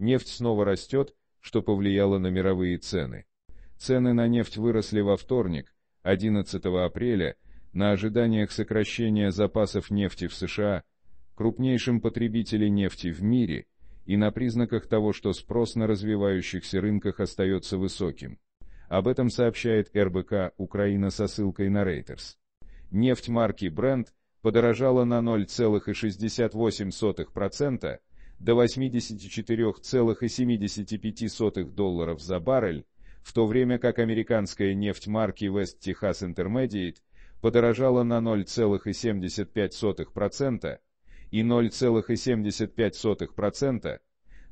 Нефть снова растет, что повлияло на мировые цены. Цены на нефть выросли во вторник, 11 апреля, на ожиданиях сокращения запасов нефти в США, крупнейшем потребителе нефти в мире, и на признаках того, что спрос на развивающихся рынках остается высоким. Об этом сообщает РБК «Украина» со ссылкой на Reuters. Нефть марки Brent подорожала на 0,68%, до 84,75 долларов за баррель, в то время как американская нефть марки West Texas Intermediate подорожала на 0,75% и 0,75%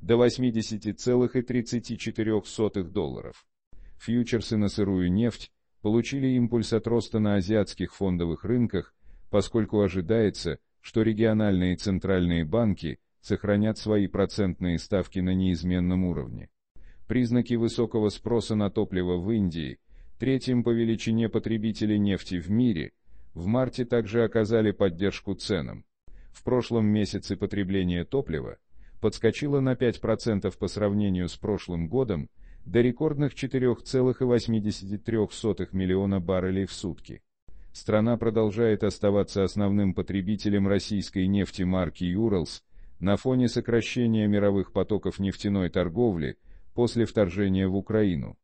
до 80,34 долларов. Фьючерсы на сырую нефть получили импульс от роста на азиатских фондовых рынках, поскольку ожидается, что региональные центральные банки – сохранят свои процентные ставки на неизменном уровне. Признаки высокого спроса на топливо в Индии, третьим по величине потребителей нефти в мире, в марте также оказали поддержку ценам. В прошлом месяце потребление топлива подскочило на 5% по сравнению с прошлым годом до рекордных 4,83 миллиона баррелей в сутки. Страна продолжает оставаться основным потребителем российской нефти марки «Юралс», на фоне сокращения мировых потоков нефтяной торговли после вторжения в Украину.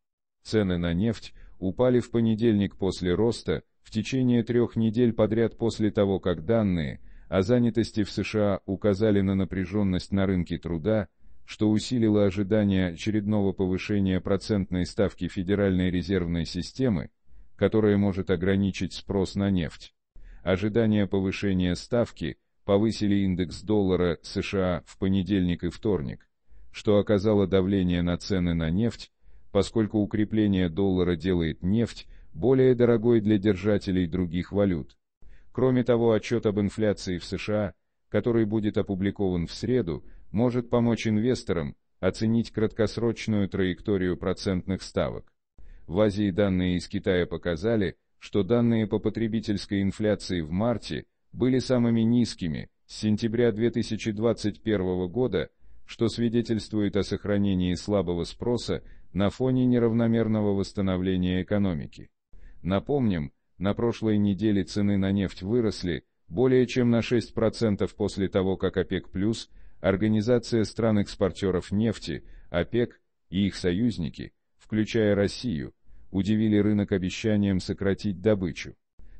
Цены на нефть упали в понедельник после роста в течение трех недель подряд после того, как данные о занятости в США указали на напряженность на рынке труда, что усилило ожидание очередного повышения процентной ставки Федеральной резервной системы, которое может ограничить спрос на нефть. Ожидание повышения ставки – повысили индекс доллара США в понедельник и вторник, что оказало давление на цены на нефть, поскольку укрепление доллара делает нефть более дорогой для держателей других валют. Кроме того, отчет об инфляции в США, который будет опубликован в среду, может помочь инвесторам оценить краткосрочную траекторию процентных ставок. В Азии данные из Китая показали, что данные по потребительской инфляции в марте – были самыми низкими с сентября 2021 года, что свидетельствует о сохранении слабого спроса на фоне неравномерного восстановления экономики. Напомним, на прошлой неделе цены на нефть выросли более чем на 6% после того, как ОПЕК+, Организация стран-экспортеров нефти, ОПЕК и их союзники, включая Россию, удивили рынок обещанием сократить добычу.